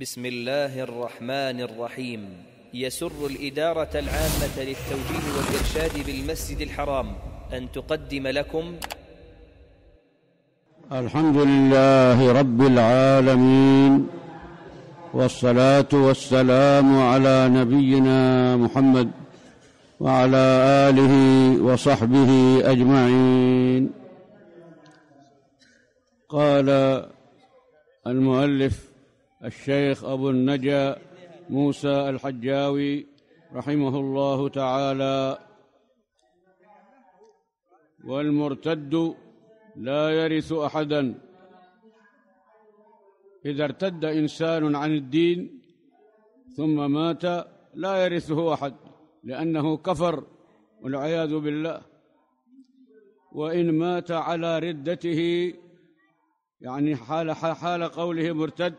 بسم الله الرحمن الرحيم يسر الإدارة العامة للتوجيه والإرشاد بالمسجد الحرام أن تقدم لكم الحمد لله رب العالمين والصلاة والسلام على نبينا محمد وعلى آله وصحبه أجمعين قال المؤلف الشيخ أبو النجا موسى الحجاوي رحمه الله تعالى والمرتد لا يرث أحدا إذا ارتد إنسان عن الدين ثم مات لا يرثه أحد لأنه كفر والعياذ بالله وإن مات على ردته يعني حال, حال قوله مرتد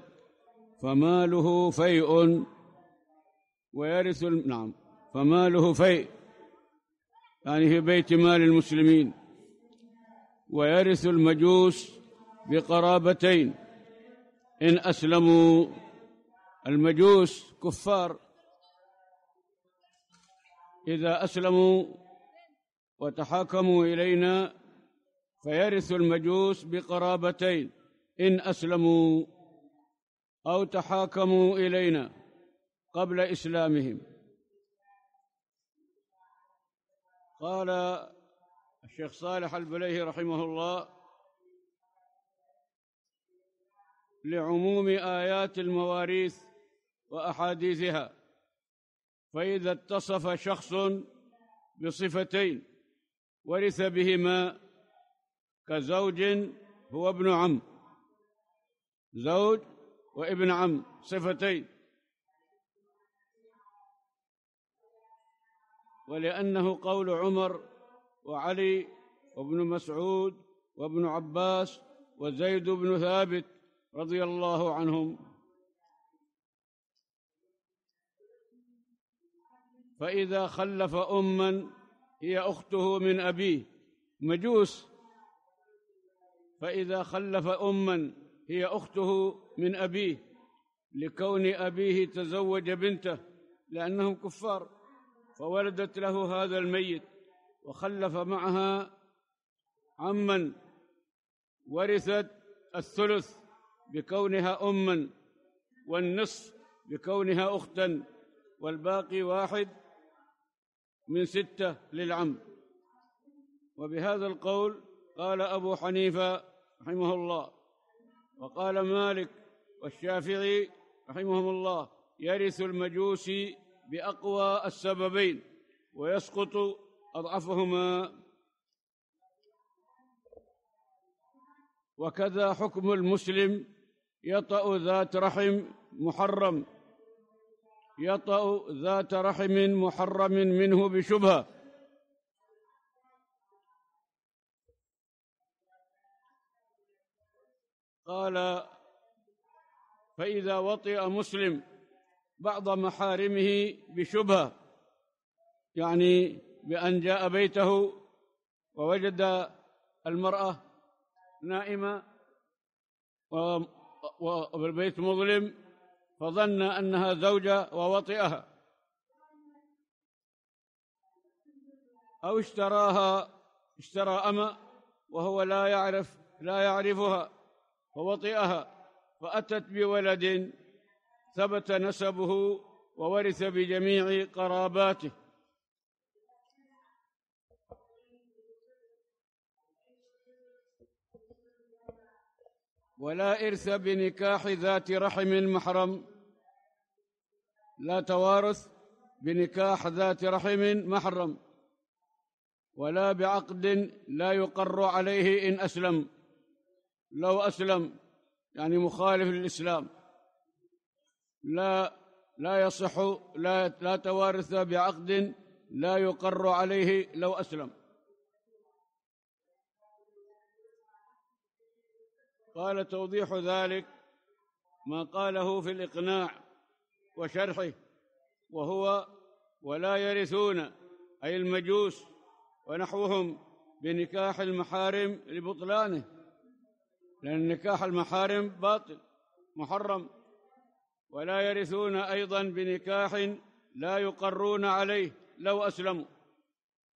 فماله فيء ويرث نعم فماله فيء يعني في بيت مال المسلمين ويرث المجوس بقرابتين إن أسلموا المجوس كفار إذا أسلموا وتحاكموا إلينا فيرث المجوس بقرابتين إن أسلموا او تحاكموا الينا قبل اسلامهم قال الشيخ صالح البليهي رحمه الله لعموم ايات المواريث واحاديثها فاذا اتصف شخص بصفتين ورث بهما كزوج هو ابن عم زوج وابن عم صفتين ولأنه قول عمر وعلي وابن مسعود وابن عباس وزيد بن ثابت رضي الله عنهم فإذا خلف أما هي أخته من أبيه مجوس فإذا خلف أما هي أخته من أبيه لكون أبيه تزوج بنته لأنهم كفار فولدت له هذا الميت وخلف معها عما ورثت الثلث بكونها أما والنصف بكونها أختا والباقي واحد من ستة للعم وبهذا القول قال أبو حنيفة رحمه الله وقال مالك والشافعي رحمهم الله يرث المجوسي بأقوى السببين ويسقط أضعفهما وكذا حكم المسلم يطأ ذات رحم محرم يطأ ذات رحم محرم منه بشبهه قال فإذا وطئ مسلم بعض محارمه بشبهة يعني بأن جاء بيته ووجد المرأة نائمة والبيت مظلم فظن أنها زوجة ووطئها أو اشتراها اشترى أما وهو لا يعرف لا يعرفها ووطئها فأتت بولد ثبت نسبه وورث بجميع قراباته ولا إرث بنكاح ذات رحم محرم لا توارث بنكاح ذات رحم محرم ولا بعقد لا يقر عليه إن أسلم لو أسلم يعني مخالف للإسلام لا لا يصح لا لا توارث بعقد لا يقر عليه لو أسلم قال توضيح ذلك ما قاله في الإقناع وشرحه وهو ولا يرثون أي المجوس ونحوهم بنكاح المحارم لبطلانه لأن نكاح المحارم باطل محرم ولا يرثون أيضا بنكاح لا يقرون عليه لو أسلموا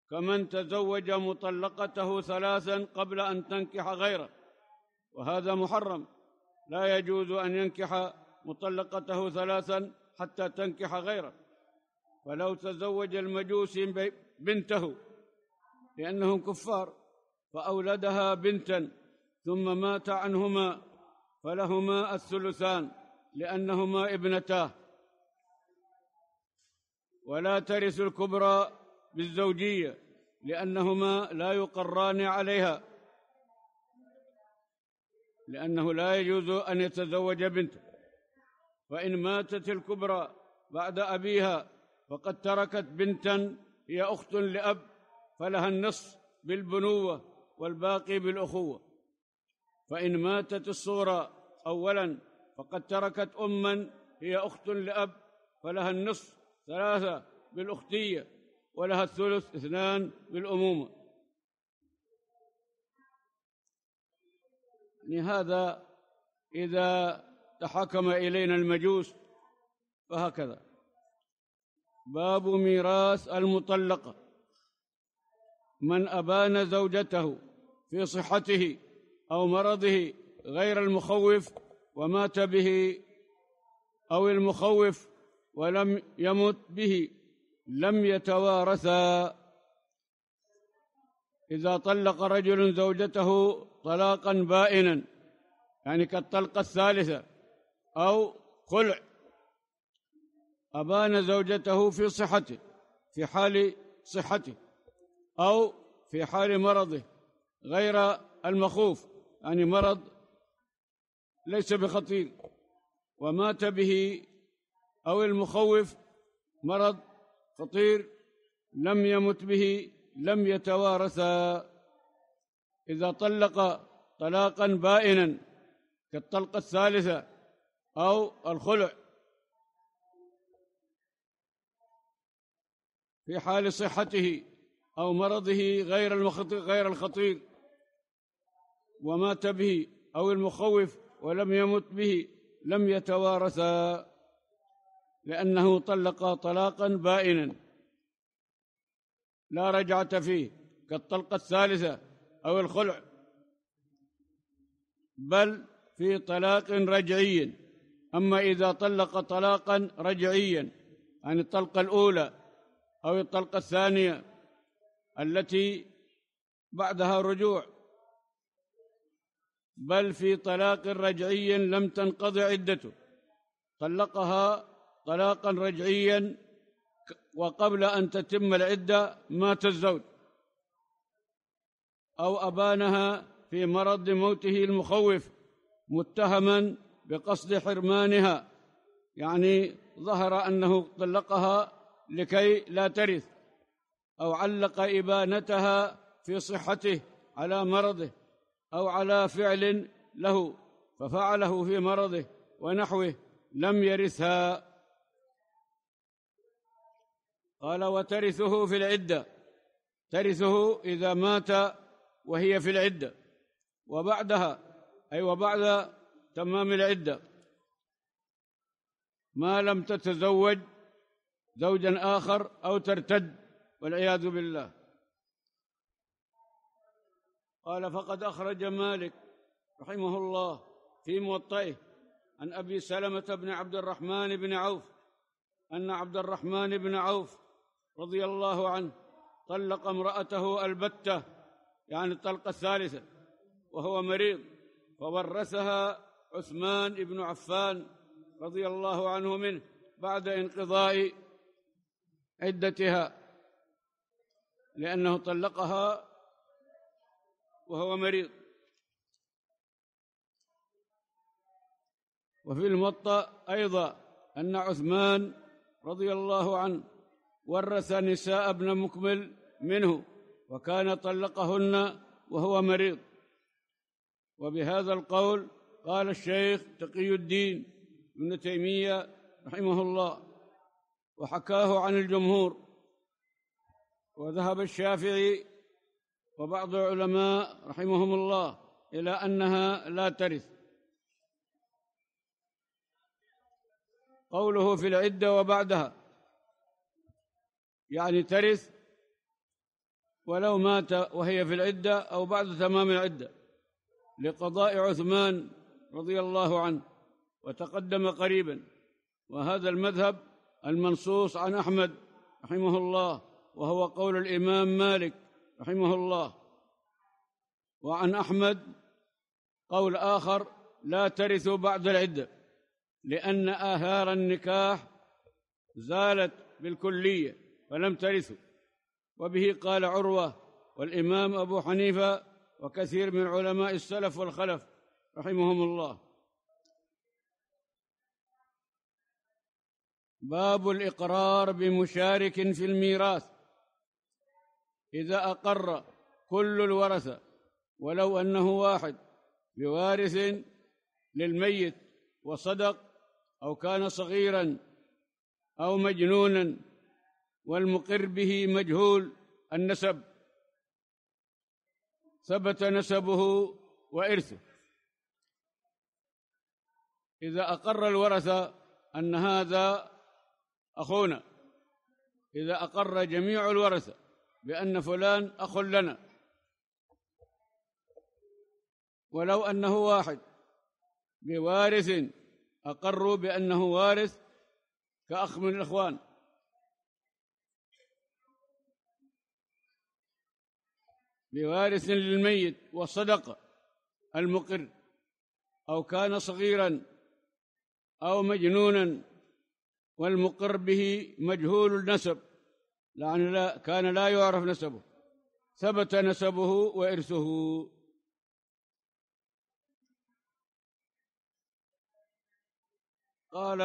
كمن تزوج مطلقته ثلاثا قبل أن تنكح غيره وهذا محرم لا يجوز أن ينكح مطلقته ثلاثا حتى تنكح غيره فلو تزوج المجوس بنته لأنهم كفار فأولدها بنتا ثم مات عنهما فلهما الثلثان لأنهما ابنتاه ولا ترث الكبرى بالزوجية لأنهما لا يقران عليها لأنه لا يجوز أن يتزوج بنته فإن ماتت الكبرى بعد أبيها فقد تركت بنتا هي أخت لأب فلها النصف بالبنوة والباقي بالأخوة فإن ماتت الصورة أولا فقد تركت أما هي أخت لأب فلها النصف ثلاثة بالأختية ولها الثلث اثنان بالأمومة لهذا يعني إذا تحكم إلينا المجوس فهكذا باب ميراث المطلقة من أبان زوجته في صحته او مرضه غير المخوف ومات به او المخوف ولم يمت به لم يتوارثا اذا طلق رجل زوجته طلاقا بائنا يعني كالطلقه الثالثه او خلع ابان زوجته في صحته في حال صحته او في حال مرضه غير المخوف يعني مرض ليس بخطير ومات به أو المخوف مرض خطير لم يمت به لم يتوارث إذا طلق طلاقا بائنا كالطلقة الثالثة أو الخلع في حال صحته أو مرضه غير غير الخطير ومات به أو المخوف ولم يمت به لم يتوارثا لأنه طلق طلاقا بائنا لا رجعة فيه كالطلقة الثالثة أو الخلع بل في طلاق رجعي أما إذا طلق طلاقا رجعيا عن يعني الطلقة الأولى أو الطلقة الثانية التي بعدها رجوع بل في طلاق رجعي لم تنقض عدته طلقها طلاقا رجعيا وقبل أن تتم العدة مات الزوج أو أبانها في مرض موته المخوف متهما بقصد حرمانها يعني ظهر أنه طلقها لكي لا ترث أو علق إبانتها في صحته على مرضه او على فعل له ففعله في مرضه ونحوه لم يرثها قال وترثه في العده ترثه اذا مات وهي في العده وبعدها اي وبعد تمام العده ما لم تتزوج زوجا اخر او ترتد والعياذ بالله قال فقد أخرج مالك رحمه الله في موطئه عن أبي سلمة بن عبد الرحمن بن عوف أن عبد الرحمن بن عوف رضي الله عنه طلق امرأته البتة يعني الطلقة الثالثة وهو مريض فورثها عثمان بن عفان رضي الله عنه منه بعد انقضاء عدتها لأنه طلقها وهو مريض وفي الموطأ أيضا أن عثمان رضي الله عنه ورث نساء ابن مكمل منه وكان طلقهن وهو مريض وبهذا القول قال الشيخ تقي الدين ابن تيمية رحمه الله وحكاه عن الجمهور وذهب الشافعي وبعض العلماء رحمهم الله إلى أنها لا ترث قوله في العدة وبعدها يعني ترث ولو مات وهي في العدة أو بعد تمام العدة لقضاء عثمان رضي الله عنه وتقدم قريبا وهذا المذهب المنصوص عن أحمد رحمه الله وهو قول الإمام مالك رحمه الله وعن أحمد قول آخر لا ترثوا بعد العدة لأن آثار النكاح زالت بالكلية فلم ترثوا وبه قال عروة والإمام أبو حنيفة وكثير من علماء السلف والخلف رحمهم الله باب الإقرار بمشارك في الميراث إذا أقر كل الورثة ولو أنه واحد بوارث للميت وصدق أو كان صغيرا أو مجنونا والمقر به مجهول النسب ثبت نسبه وإرثه إذا أقر الورثة أن هذا أخونا إذا أقر جميع الورثة بأن فلان أخ لنا ولو أنه واحد بوارث أقروا بأنه وارث كأخ من الإخوان بوارث للميت وصدق المقر أو كان صغيرا أو مجنونا والمقر به مجهول النسب لأن لا كان لا يعرف نسبه ثبت نسبه وإرثه قال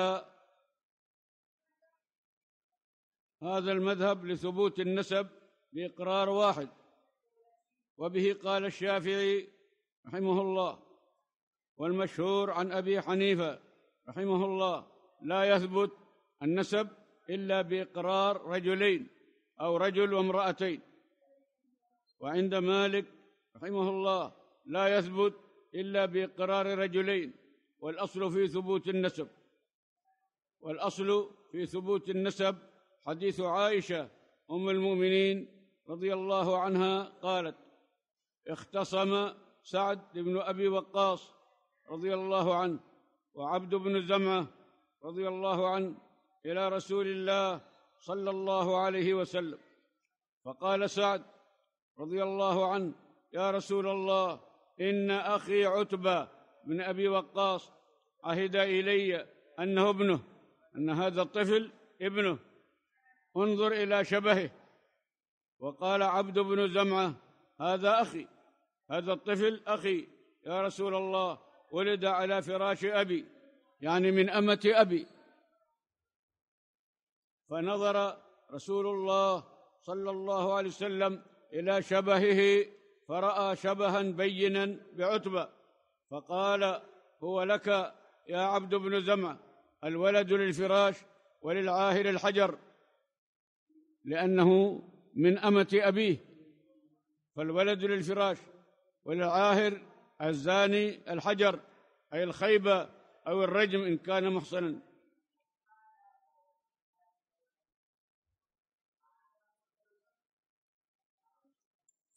هذا المذهب لثبوت النسب بإقرار واحد وبه قال الشافعي رحمه الله والمشهور عن أبي حنيفة رحمه الله لا يثبت النسب إلا بإقرار رجلين أو رجل وامرأتين وعند مالك رحمه الله لا يثبت إلا بإقرار رجلين والأصل في ثبوت النسب والأصل في ثبوت النسب حديث عائشة أم المؤمنين رضي الله عنها قالت اختصم سعد بن أبي وقاص رضي الله عنه وعبد بن زمعة رضي الله عنه إلى رسول الله صلى الله عليه وسلم فقال سعد رضي الله عنه يا رسول الله إن أخي عتبة من أبي وقاص عهد إلي أنه ابنه أن هذا الطفل ابنه انظر إلى شبهه وقال عبد بن زمعة هذا أخي هذا الطفل أخي يا رسول الله ولد على فراش أبي يعني من أمة أبي فنظر رسول الله صلى الله عليه وسلم الى شبهه فراى شبها بينا بعتبه فقال هو لك يا عبد بن زمعه الولد للفراش وللعاهر الحجر لانه من امه ابيه فالولد للفراش وللعاهر الزاني الحجر اي الخيبه او الرجم ان كان محصنا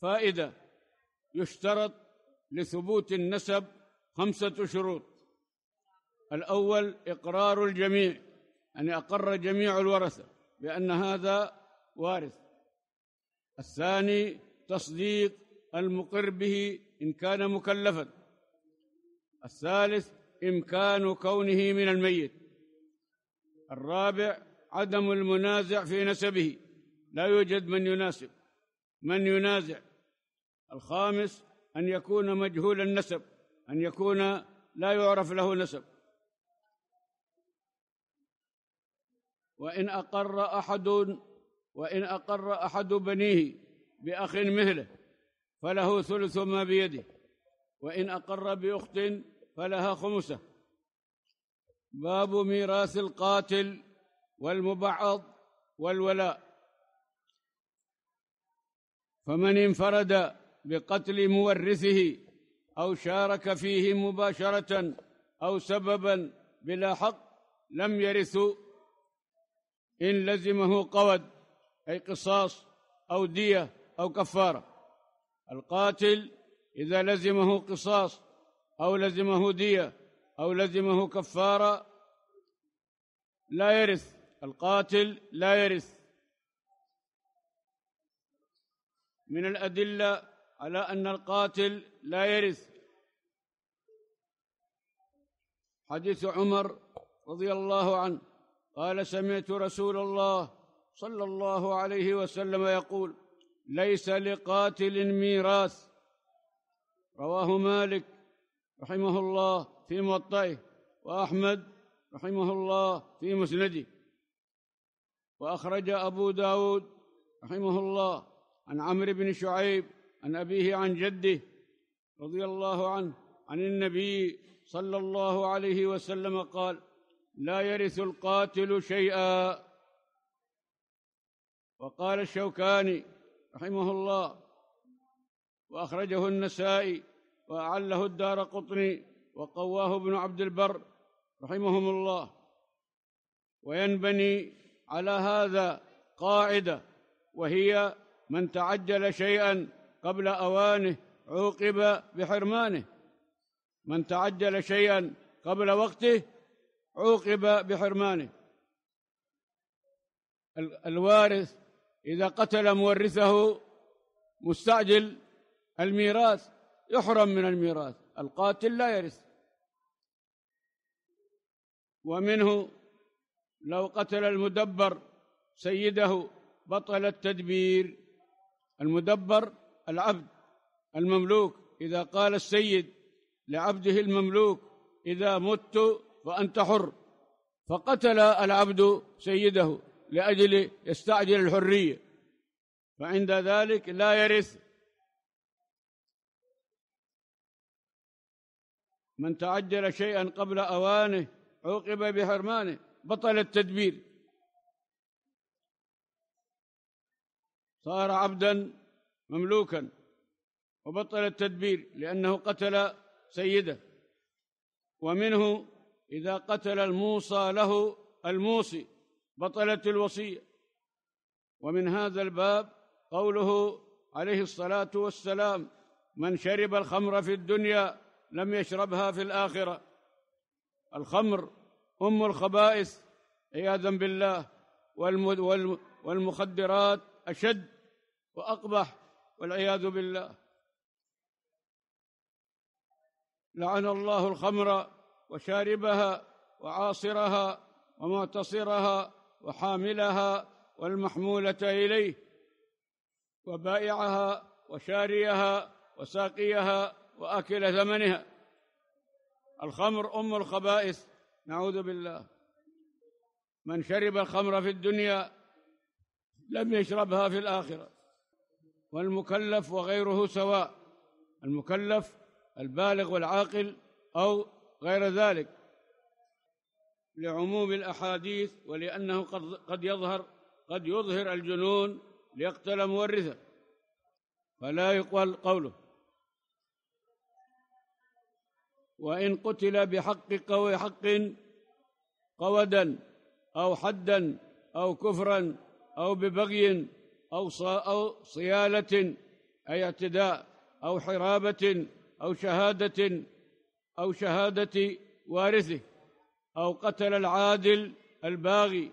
فائدة يشترط لثبوت النسب خمسة شروط الأول إقرار الجميع أن يعني أقر جميع الورثة بأن هذا وارث الثاني تصديق المقر به إن كان مكلفا الثالث إمكان كونه من الميت الرابع عدم المنازع في نسبه لا يوجد من يناسب من ينازع الخامس أن يكون مجهول النسب أن يكون لا يعرف له نسب وإن أقر أحد وإن أقر أحد بنيه بأخ مهله فله ثلث ما بيده وإن أقر بأخت فلها خمسه باب ميراث القاتل والمبعض والولاء فمن انفرد بقتل مورثه أو شارك فيه مباشرة أو سببا بلا حق لم يرث إن لزمه قود أي قصاص أو دية أو كفارة القاتل إذا لزمه قصاص أو لزمه دية أو لزمه كفارة لا يرث القاتل لا يرث من الأدلة على أن القاتل لا يرث حديث عمر رضي الله عنه قال سمعت رسول الله صلى الله عليه وسلم يقول ليس لقاتل ميراث رواه مالك رحمه الله في موطئه وأحمد رحمه الله في مسنده وأخرج أبو داود رحمه الله عن عمرو بن شعيب عن أبيه عن جده رضي الله عنه عن النبي صلى الله عليه وسلم قال لا يرث القاتل شيئا وقال الشوكاني رحمه الله وأخرجه النسائي وأعله الدار قطني وقواه ابن عبد البر رحمهم الله وينبني على هذا قاعدة وهي من تعجل شيئا قبل أوانه عوقب بحرمانه من تعجل شيئا قبل وقته عوقب بحرمانه الوارث إذا قتل مورثه مستعجل الميراث يحرم من الميراث القاتل لا يرث ومنه لو قتل المدبر سيده بطل التدبير المدبر العبد المملوك إذا قال السيد لعبده المملوك إذا مت فأنت حر فقتل العبد سيده لأجل يستعجل الحرية فعند ذلك لا يرث من تعجل شيئا قبل أوانه عوقب بحرمانه بطل التدبير صار عبدا مملوكا وبطل التدبير لأنه قتل سيده ومنه إذا قتل الموصى له الموصي بطلت الوصية ومن هذا الباب قوله عليه الصلاة والسلام من شرب الخمر في الدنيا لم يشربها في الآخرة الخمر أم الخبائث عياذا بالله والمخدرات أشد وأقبح والعياذ بالله لعن الله الخمر وشاربها وعاصرها ومعتصرها وحاملها والمحمولة إليه وبائعها وشاريها وساقيها وأكل ثمنها الخمر أم الخبائث نعوذ بالله من شرب الخمر في الدنيا لم يشربها في الآخرة والمكلف وغيره سواء المكلف البالغ والعاقل أو غير ذلك لعموم الأحاديث ولأنه قد, قد يظهر قد يظهر الجنون ليقتل مورثه فلا يقبل قوله وإن قتل بحق قوي حق قودا أو حدا أو كفرا أو ببغي أو, صيالة أي اعتداء أو حرابة أو شهادة أو شهادة وارثه أو قتل العادل الباغي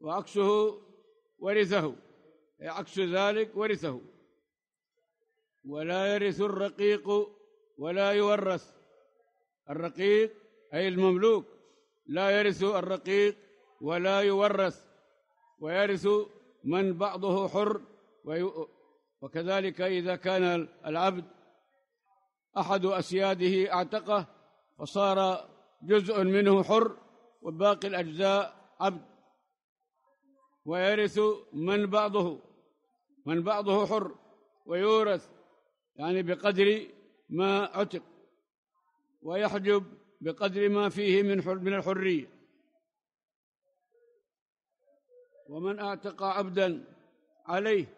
وعكسه ورثه عكس ذلك ورثه ولا يرث الرقيق ولا يورث الرقيق أي المملوك لا يرث الرقيق ولا يورث ويرث من بعضه حر وكذلك إذا كان العبد أحد أسياده أعتقه فصار جزء منه حر وباقي الأجزاء عبد ويرث من بعضه من بعضه حر ويورث يعني بقدر ما عتق ويحجب بقدر ما فيه من من الحريه ومن اعتق عبدا عليه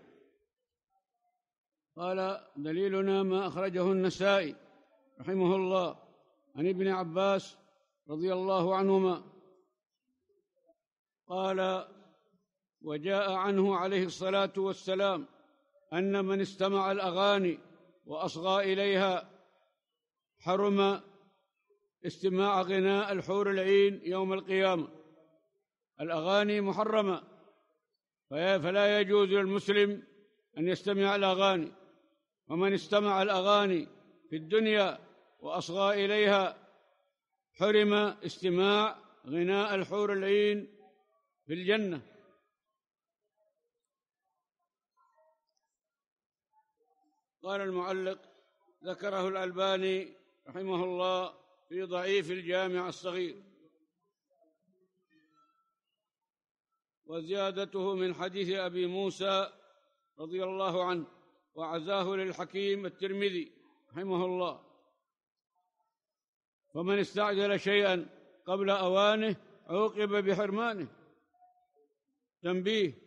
قال دليلنا ما اخرجه النسائي رحمه الله عن ابن عباس رضي الله عنهما قال وجاء عنه عليه الصلاه والسلام ان من استمع الاغاني واصغى اليها حرم استماع غناء الحور العين يوم القيامه الاغاني محرمه فلا يجوز للمسلم أن يستمع الأغاني ومن استمع الأغاني في الدنيا وأصغى إليها حرم استماع غناء الحور العين في الجنة قال المعلق ذكره الألباني رحمه الله في ضعيف الجامع الصغير وزيادته من حديث أبي موسى رضي الله عنه وعزاه للحكيم الترمذي رحمه الله فمن استعجل شيئا قبل أوانه عوقب بحرمانه تنبيه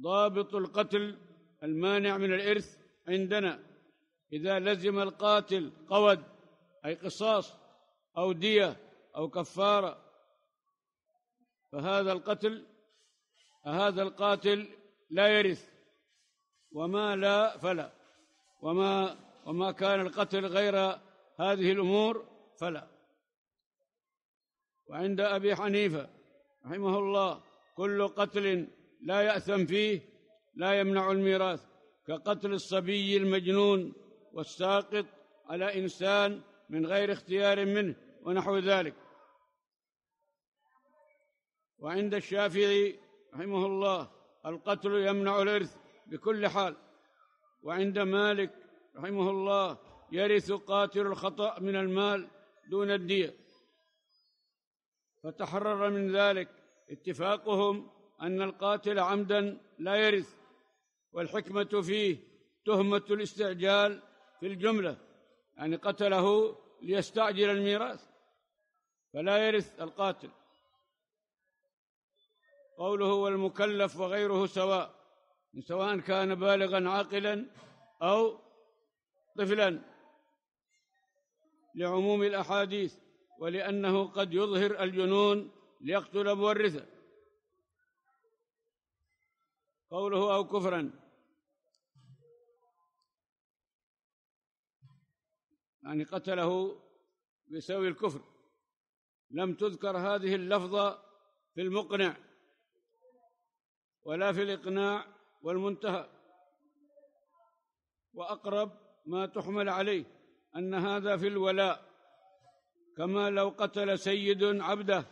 ضابط القتل المانع من الإرث عندنا إذا لزم القاتل قود أي قصاص أو دية أو كفارة فهذا القتل هذا القاتل لا يرث وما لا فلا وما وما كان القتل غير هذه الأمور فلا وعند أبي حنيفة رحمه الله كل قتل لا يأثم فيه لا يمنع الميراث كقتل الصبي المجنون والساقط على إنسان من غير اختيار منه ونحو ذلك وعند الشافعي رحمه الله القتل يمنع الإرث بكل حال وعند مالك رحمه الله يرث قاتل الخطأ من المال دون الدية فتحرر من ذلك اتفاقهم أن القاتل عمدا لا يرث والحكمة فيه تهمة الاستعجال في الجملة يعني قتله ليستعجل الميراث فلا يرث القاتل قوله والمكلف وغيره سواء يعني سواء كان بالغا عاقلا أو طفلا لعموم الأحاديث ولأنه قد يظهر الجنون ليقتل مورثه قوله أو كفرا يعني قتله بسوي الكفر لم تذكر هذه اللفظة في المقنع ولا في الإقناع والمنتهى وأقرب ما تحمل عليه أن هذا في الولاء كما لو قتل سيد عبده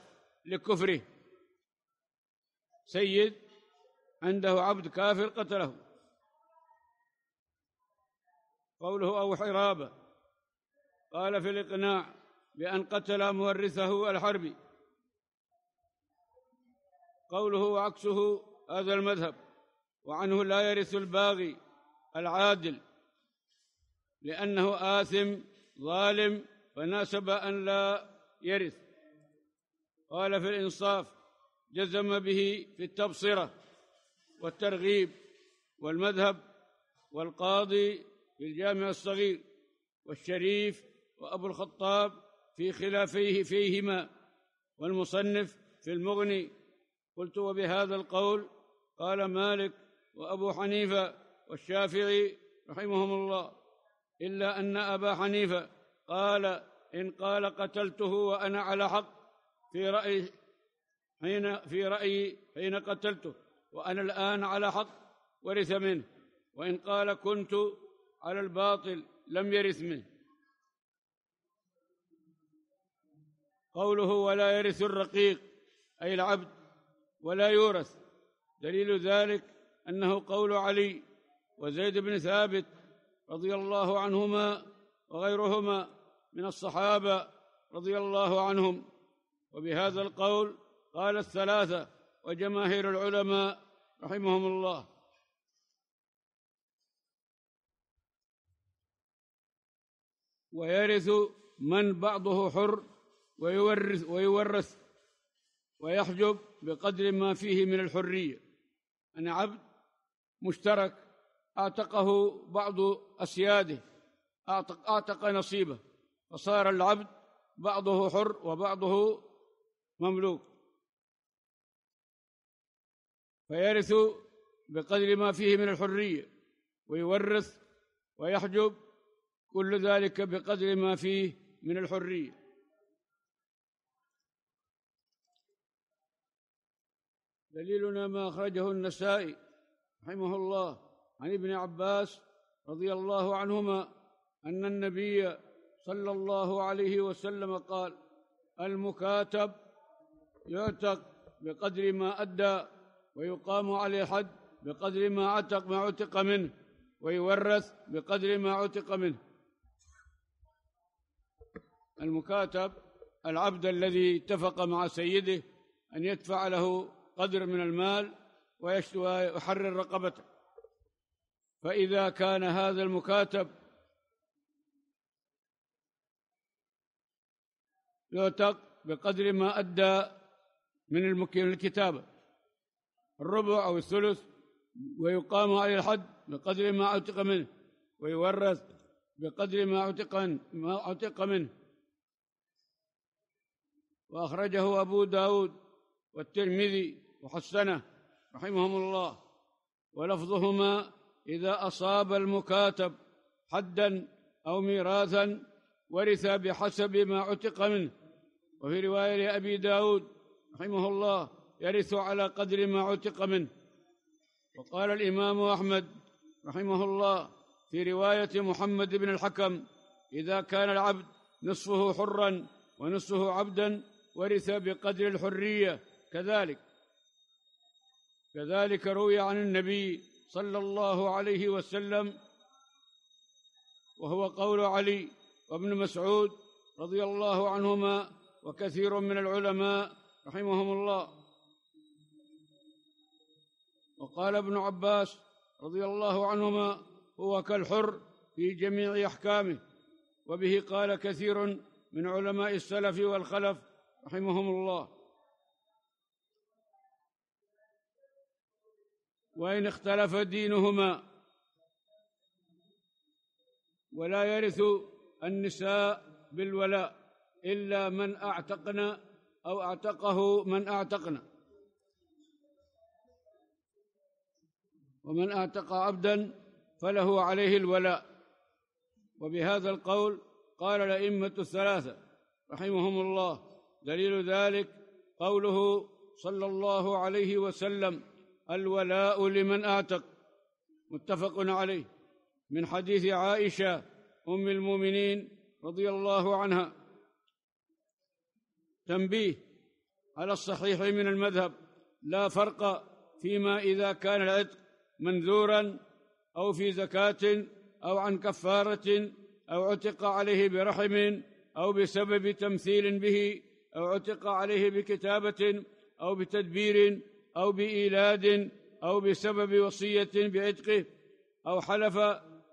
لكفره سيد عنده عبد كافر قتله قوله أو حرابة قال في الإقناع بأن قتل مورثه الحربي قوله عكسه هذا المذهب وعنه لا يرث الباغي العادل لأنه آثم ظالم فناسب أن لا يرث قال في الإنصاف جزم به في التبصرة والترغيب والمذهب والقاضي في الجامع الصغير والشريف وأبو الخطاب في خلافيه فيهما والمصنف في المغني قلت وبهذا القول قال مالك وأبو حنيفة والشافعي رحمهم الله إلا أن أبا حنيفة قال إن قال قتلته وأنا على حق في رأيي حين في رأيي حين قتلته وأنا الآن على حق ورث منه وإن قال كنت على الباطل لم يرث منه قوله ولا يرث الرقيق أي العبد ولا يورث دليل ذلك أنه قول علي وزيد بن ثابت رضي الله عنهما وغيرهما من الصحابة رضي الله عنهم وبهذا القول قال الثلاثة وجماهير العلماء رحمهم الله ويرث من بعضه حر ويورث ويورث ويحجب بقدر ما فيه من الحريه أن عبد مشترك أعتقه بعض أسياده أعتق, أعتق نصيبه فصار العبد بعضه حر وبعضه مملوك فيرث بقدر ما فيه من الحرية ويورث ويحجب كل ذلك بقدر ما فيه من الحرية دليلنا ما أخرجه النسائي رحمه الله عن ابن عباس رضي الله عنهما أن النبي صلى الله عليه وسلم قال المكاتب يعتق بقدر ما أدى ويقام عليه حد بقدر ما عتق ما عتق منه ويورث بقدر ما عتق منه المكاتب العبد الذي اتفق مع سيده أن يدفع له قدر من المال ويحرر رقبته فإذا كان هذا المكاتب يعتق بقدر ما أدى من الكتابة الربع أو الثلث ويقام عليه الحد بقدر ما أعتق منه ويورث بقدر ما أعتق ما أعتق منه وأخرجه أبو داود والترمذي وحسنه رحمهم الله ولفظهما إذا أصاب المكاتب حدا أو ميراثا ورث بحسب ما عتق منه وفي رواية لأبي داود رحمه الله يرث على قدر ما عتق منه وقال الإمام أحمد رحمه الله في رواية محمد بن الحكم إذا كان العبد نصفه حرا ونصفه عبدا ورث بقدر الحرية كذلك كذلك روي عن النبي صلى الله عليه وسلم وهو قول علي وابن مسعود رضي الله عنهما وكثير من العلماء رحمهم الله وقال ابن عباس رضي الله عنهما هو كالحر في جميع احكامه وبه قال كثير من علماء السلف والخلف رحمهم الله وإن اختلف دينهما ولا يرث النساء بالولاء إلا من أعتقنا أو أعتقه من أعتقنا ومن أعتق عبدا فله عليه الولاء وبهذا القول قال الأئمة الثلاثة رحمهم الله دليل ذلك قوله صلى الله عليه وسلم الولاء لمن اعتق متفق عليه من حديث عائشه ام المؤمنين رضي الله عنها تنبيه على الصحيح من المذهب لا فرق فيما اذا كان العتق منذورا او في زكاه او عن كفاره او عتق عليه برحم او بسبب تمثيل به او عتق عليه بكتابه او بتدبير أو بإيلاد أو بسبب وصية بعتقه أو حلف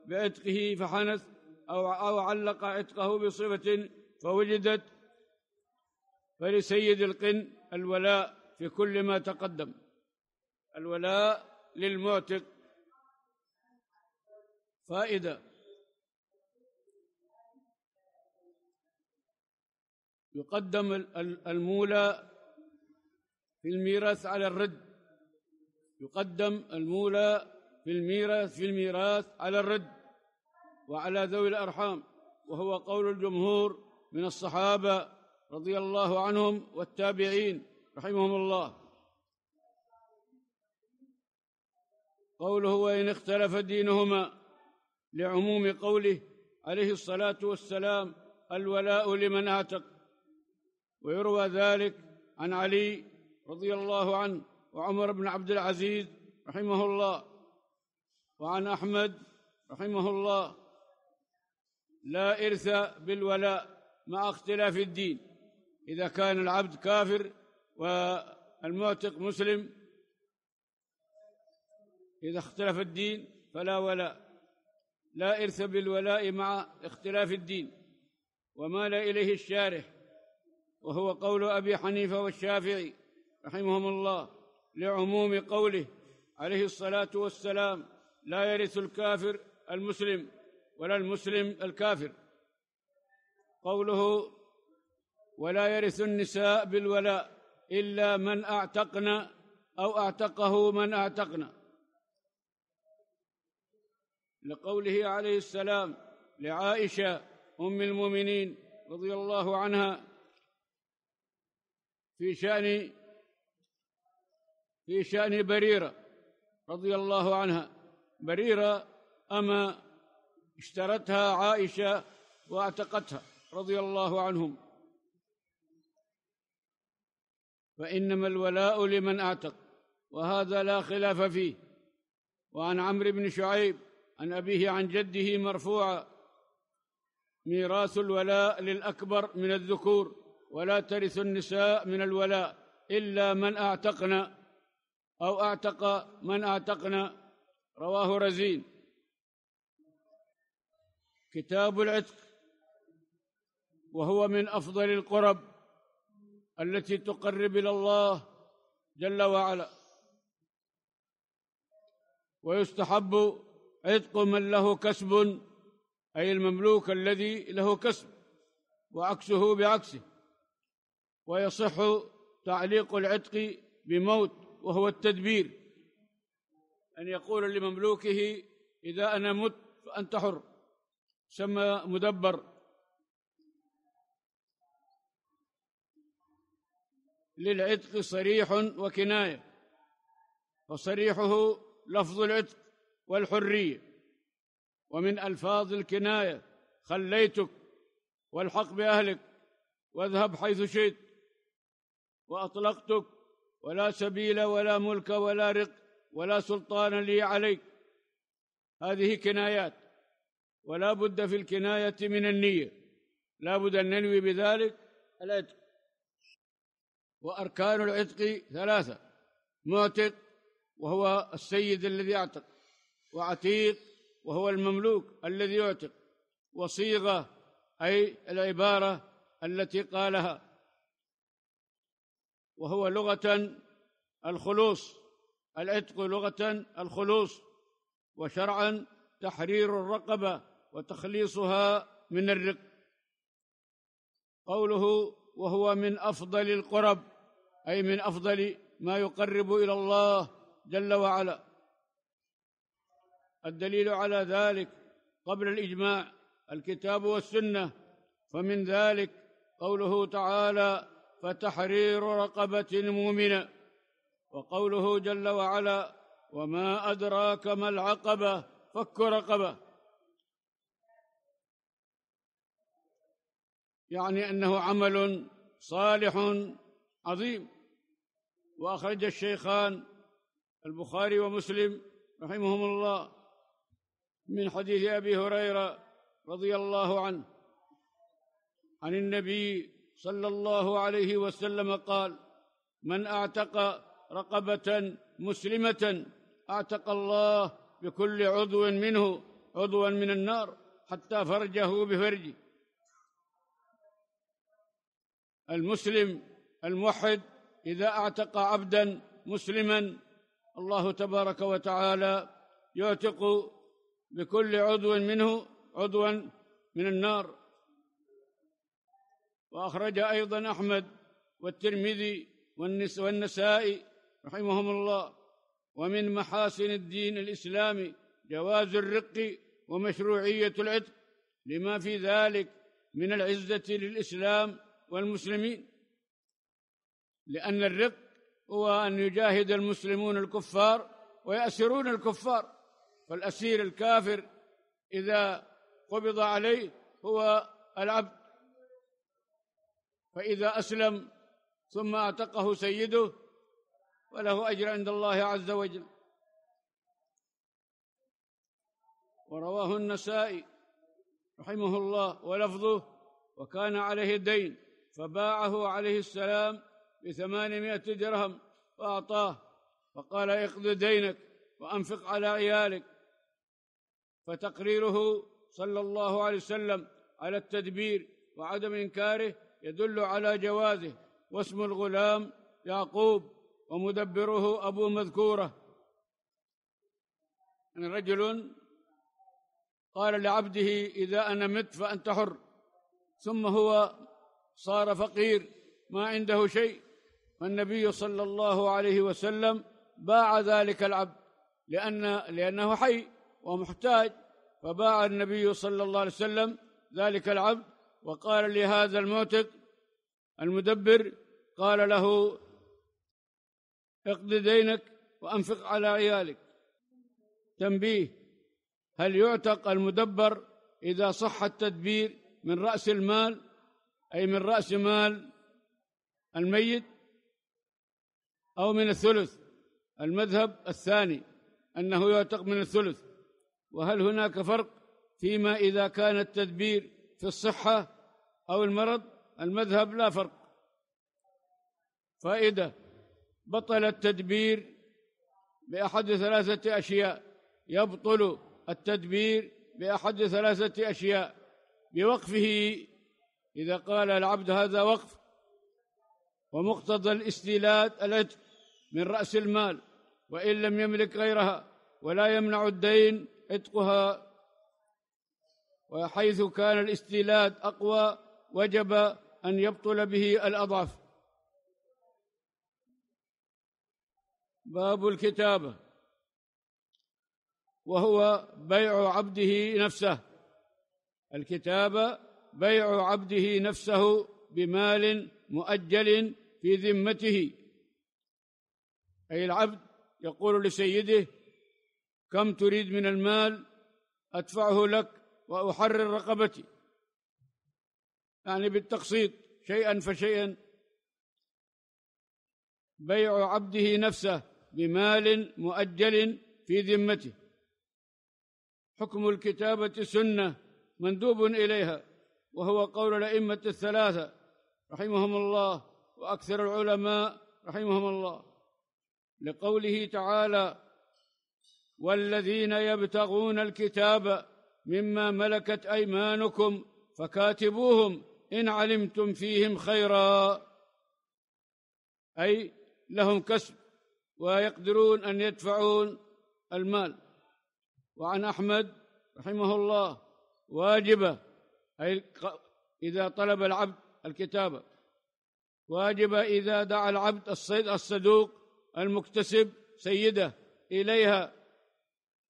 بعتقه فحنث أو أو علق عتقه بصفة فوجدت فلسيد القن الولاء في كل ما تقدم الولاء للمعتق فائدة يقدم المولى في الميراث على الرد يقدم المولى في الميراث في الميراث على الرد وعلى ذوي الأرحام وهو قول الجمهور من الصحابة رضي الله عنهم والتابعين رحمهم الله قوله وإن اختلف دينهما لعموم قوله عليه الصلاة والسلام الولاء لمن اعتق ويروى ذلك عن علي رضي الله عنه وعمر بن عبد العزيز رحمه الله وعن أحمد رحمه الله لا إرث بالولاء مع اختلاف الدين إذا كان العبد كافر والمعتق مسلم إذا اختلف الدين فلا ولاء لا إرث بالولاء مع اختلاف الدين ومال إليه الشارح وهو قول أبي حنيفة والشافعي رحمهم الله لعموم قوله عليه الصلاه والسلام لا يرث الكافر المسلم ولا المسلم الكافر قوله ولا يرث النساء بالولاء الا من اعتقنا او اعتقه من اعتقنا لقوله عليه السلام لعائشه ام المؤمنين رضي الله عنها في شان في شأن بريرة رضي الله عنها بريرة أما اشترتها عائشة واعتقتها رضي الله عنهم فإنما الولاء لمن اعتق وهذا لا خلاف فيه وعن عمرو بن شعيب عن أبيه عن جده مرفوعا ميراث الولاء للأكبر من الذكور ولا ترث النساء من الولاء إلا من اعتقنا أو أعتق من أعتقنا رواه رزين كتاب العتق وهو من أفضل القرب التي تقرب إلى الله جل وعلا ويستحب عتق من له كسب أي المملوك الذي له كسب وعكسه بعكسه ويصح تعليق العتق بموت وهو التدبير أن يقول لمملوكه إذا أنا مت فأنت حر سمى مدبر للعتق صريح وكناية فصريحه لفظ العتق والحرية ومن ألفاظ الكناية خليتك والحق بأهلك واذهب حيث شئت وأطلقتك ولا سبيل ولا ملك ولا رق ولا سلطان لي عليك هذه كنايات ولا بد في الكناية من النية لا بد أن ننوي بذلك العتق وأركان العتق ثلاثة معتق وهو السيد الذي أعتق وعتيق وهو المملوك الذي يعتق وصيغة أي العبارة التي قالها وهو لغة الخلوص العتق لغة الخلوص وشرعا تحرير الرقبة وتخليصها من الرق قوله وهو من أفضل القرب أي من أفضل ما يقرب إلى الله جل وعلا الدليل على ذلك قبل الإجماع الكتاب والسنة فمن ذلك قوله تعالى فتحرير رقبة مؤمنة وقوله جل وعلا وما أدراك ما العقبة فك رقبة يعني أنه عمل صالح عظيم وأخرج الشيخان البخاري ومسلم رحمهم الله من حديث أبي هريرة رضي الله عنه عن النبي صلى الله عليه وسلم قال من اعتق رقبه مسلمه اعتق الله بكل عضو منه عضوا من النار حتى فرجه بفرجه المسلم الموحد اذا اعتق عبدا مسلما الله تبارك وتعالى يعتق بكل عضو منه عضوا من النار وأخرج أيضا أحمد والترمذي والنسائي رحمهم الله ومن محاسن الدين الإسلامي جواز الرق ومشروعية العتق لما في ذلك من العزة للإسلام والمسلمين لأن الرق هو أن يجاهد المسلمون الكفار ويأسرون الكفار فالأسير الكافر إذا قبض عليه هو العبد فإذا أسلم ثم أعتقه سيده فله أجر عند الله عز وجل ورواه النسائي رحمه الله ولفظه وكان عليه دين فباعه عليه السلام بثمانمائة درهم فأعطاه فقال اقض دينك وأنفق على عيالك فتقريره صلى الله عليه وسلم على التدبير وعدم إنكاره يدل على جوازه واسم الغلام يعقوب ومدبره أبو مذكورة يعني رجل قال لعبده إذا أنا مت فأنت حر ثم هو صار فقير ما عنده شيء فالنبي صلى الله عليه وسلم باع ذلك العبد لأن لأنه حي ومحتاج فباع النبي صلى الله عليه وسلم ذلك العبد وقال لهذا المعتق المدبر قال له اقض دينك وأنفق على عيالك تنبيه هل يعتق المدبر إذا صح التدبير من رأس المال أي من رأس مال الميت أو من الثلث المذهب الثاني أنه يعتق من الثلث وهل هناك فرق فيما إذا كان التدبير في الصحة أو المرض المذهب لا فرق فائدة بطل التدبير بأحد ثلاثة أشياء يبطل التدبير بأحد ثلاثة أشياء بوقفه إذا قال العبد هذا وقف ومقتضى الاستيلاد العتق من رأس المال وإن لم يملك غيرها ولا يمنع الدين عتقها وحيث كان الاستيلاد أقوى وجب أن يبطل به الأضعف باب الكتابة وهو بيع عبده نفسه الكتابة بيع عبده نفسه بمال مؤجل في ذمته أي العبد يقول لسيده كم تريد من المال أدفعه لك وأحرر رقبتي يعني بالتقسيط شيئا فشيئا بيع عبده نفسه بمال مؤجل في ذمته حكم الكتابة سنة مندوب إليها وهو قول الأئمة الثلاثة رحمهم الله وأكثر العلماء رحمهم الله لقوله تعالى والذين يبتغون الكتاب مما ملكت أيمانكم فكاتبوهم إن علمتم فيهم خيرا أي لهم كسب ويقدرون أن يدفعون المال وعن أحمد رحمه الله واجبة أي إذا طلب العبد الكتابة واجبة إذا دعا العبد الصيد الصدوق المكتسب سيده إليها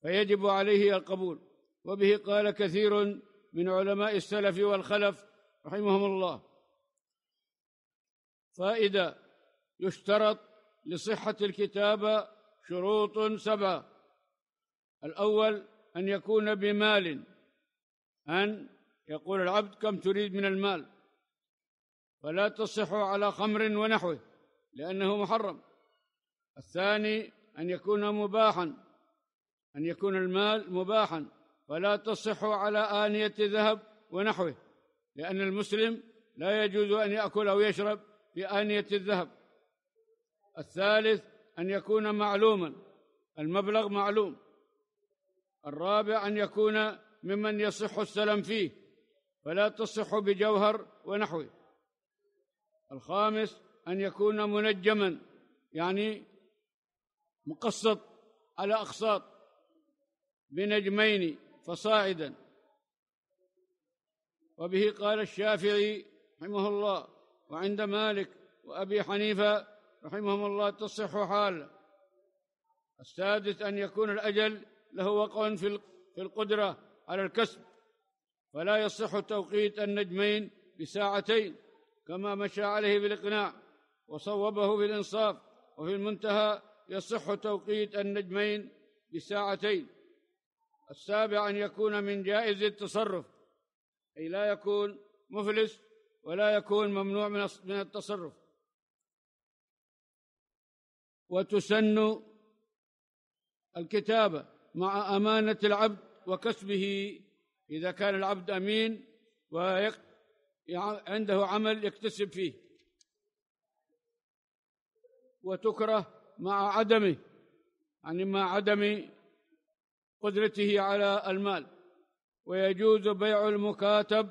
فيجب عليه القبول وبه قال كثير من علماء السلف والخلف رحمهم الله فائدة يشترط لصحة الكتابة شروط سبعة الأول أن يكون بمال أن يقول العبد كم تريد من المال فلا تصح على خمر ونحوه لأنه محرم الثاني أن يكون مباحا أن يكون المال مباحا فلا تصح على آنية ذهب ونحوه لأن المسلم لا يجوز أن يأكل أو يشرب في آنية الذهب الثالث أن يكون معلوما المبلغ معلوم الرابع أن يكون ممن يصح السلم فيه فلا تصح بجوهر ونحوه الخامس أن يكون منجما يعني مقسط على أقساط بنجمين فصاعدا وبه قال الشافعي رحمه الله وعند مالك وأبي حنيفة رحمهم الله تصح حال السادس أن يكون الأجل له وقع في القدرة على الكسب فلا يصح توقيت النجمين بساعتين كما مشى عليه بالإقناع وصوبه بالإنصاف وفي المنتهى يصح توقيت النجمين بساعتين السابع أن يكون من جائز التصرف أي لا يكون مفلس ولا يكون ممنوع من من التصرف وتسن الكتابة مع أمانة العبد وكسبه إذا كان العبد أمين وعنده عمل يكتسب فيه وتكره مع عدمه يعني مع عدم قدرته على المال ويجوز بيع المكاتب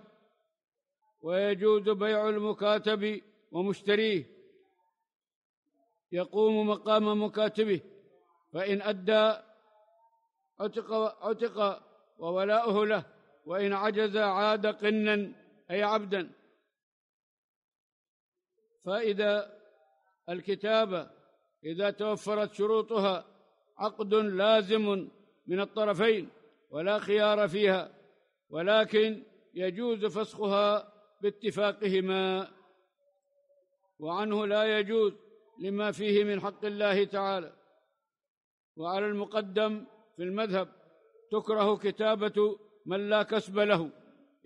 ويجوز بيع المكاتب ومشتريه يقوم مقام مكاتبه فإن أدى عتق عتق وولاؤه له وإن عجز عاد قنا أي عبدا فإذا الكتابة إذا توفرت شروطها عقد لازم من الطرفين ولا خيار فيها ولكن يجوز فسخها باتفاقهما وعنه لا يجوز لما فيه من حق الله تعالى وعلى المقدم في المذهب تكره كتابة من لا كسب له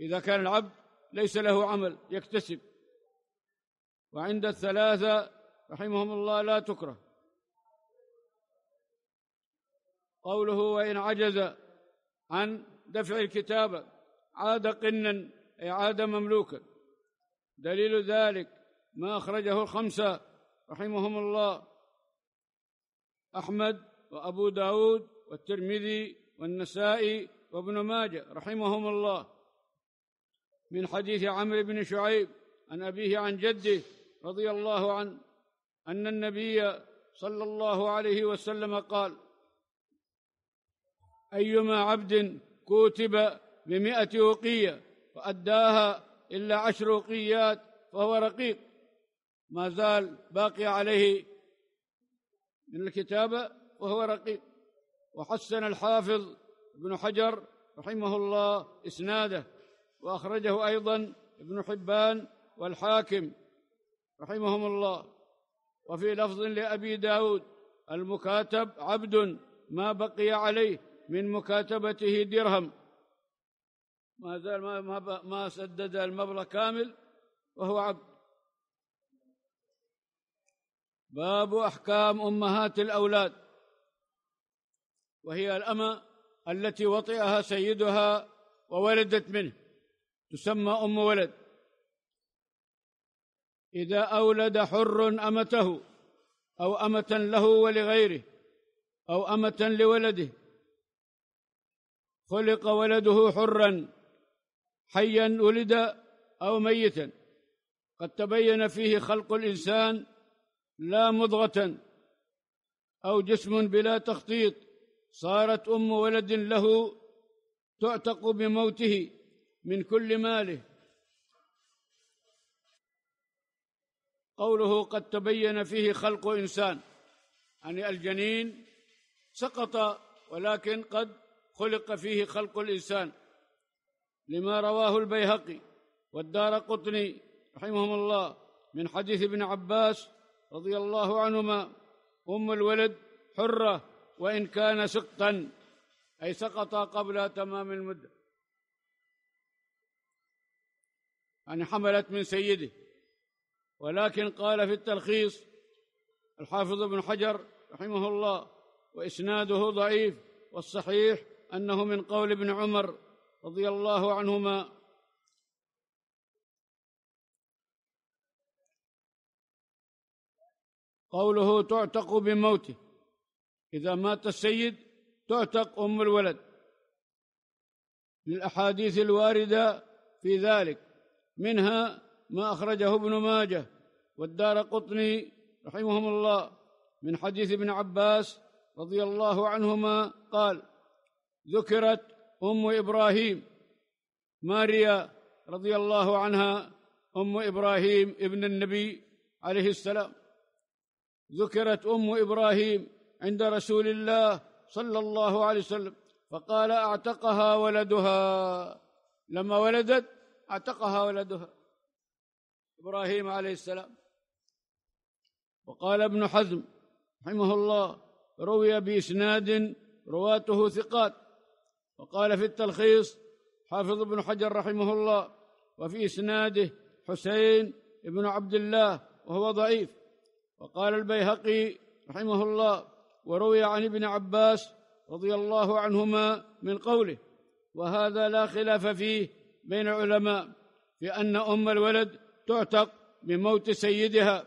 إذا كان العبد ليس له عمل يكتسب وعند الثلاثة رحمهم الله لا تكره قوله وإن عجز عن دفع الكتابة عاد قنا أي عاد مملوكا دليل ذلك ما أخرجه الخمسة رحمهم الله أحمد وأبو داود والترمذي والنسائي وابن ماجه رحمهم الله من حديث عمرو بن شعيب عن أبيه عن جده رضي الله عنه أن النبي صلى الله عليه وسلم قال أيما عبد كتب بمئة وقية وأداها إلا عشر وقيات فهو رقيق ما زال باقي عليه من الكتابة وهو رقيق وحسن الحافظ ابن حجر رحمه الله إسناده وأخرجه أيضا ابن حبان والحاكم رحمهم الله وفي لفظ لأبي داود المكاتب عبد ما بقي عليه من مكاتبته درهم ما زال ما ما, ما سدد المبلغ كامل وهو عبد باب احكام امهات الاولاد وهي الامه التي وطئها سيدها وولدت منه تسمى ام ولد اذا اولد حر امته او امه له ولغيره او امه لولده خلق ولده حرا حيا ولد أو ميتا قد تبين فيه خلق الإنسان لا مضغة أو جسم بلا تخطيط صارت أم ولد له تعتق بموته من كل ماله قوله قد تبين فيه خلق إنسان يعني الجنين سقط ولكن قد خلق فيه خلق الإنسان لما رواه البيهقي والدار قطني رحمهم الله من حديث ابن عباس رضي الله عنهما أم الولد حرة وإن كان سقطا أي سقط قبل تمام المدة يعني حملت من سيده ولكن قال في التلخيص الحافظ ابن حجر رحمه الله وإسناده ضعيف والصحيح أنه من قول ابن عمر رضي الله عنهما قوله تعتق بموته إذا مات السيد تعتق أم الولد للأحاديث الواردة في ذلك منها ما أخرجه ابن ماجه والدار قطني رحمهم الله من حديث ابن عباس رضي الله عنهما قال ذكرت أم إبراهيم ماريا رضي الله عنها أم إبراهيم ابن النبي عليه السلام ذكرت أم إبراهيم عند رسول الله صلى الله عليه وسلم فقال أعتقها ولدها لما ولدت أعتقها ولدها إبراهيم عليه السلام وقال ابن حزم رحمه الله روي بإسناد رواته ثقات وقال في التلخيص حافظ ابن حجر رحمه الله وفي إسناده حسين بن عبد الله وهو ضعيف وقال البيهقي رحمه الله وروي عن ابن عباس رضي الله عنهما من قوله وهذا لا خلاف فيه بين العلماء في أن أم الولد تعتق بموت سيدها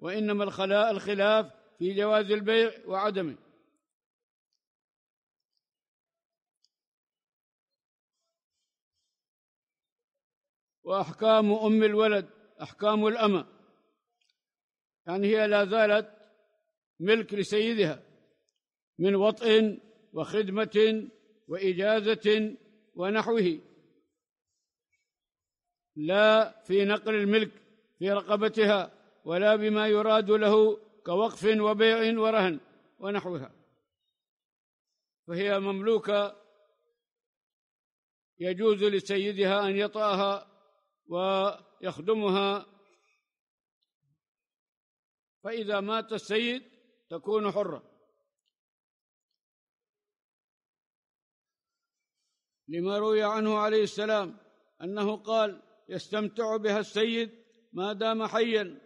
وإنما الخلاء الخلاف في جواز البيع وعدمه وأحكام أم الولد أحكام الأمة يعني هي لا زالت ملك لسيدها من وطء وخدمة وإجازة ونحوه لا في نقل الملك في رقبتها ولا بما يراد له كوقف وبيع ورهن ونحوها فهي مملوكه يجوز لسيدها ان يطاها ويخدمها فإذا مات السيد تكون حرة لما روي عنه عليه السلام أنه قال يستمتع بها السيد ما دام حيا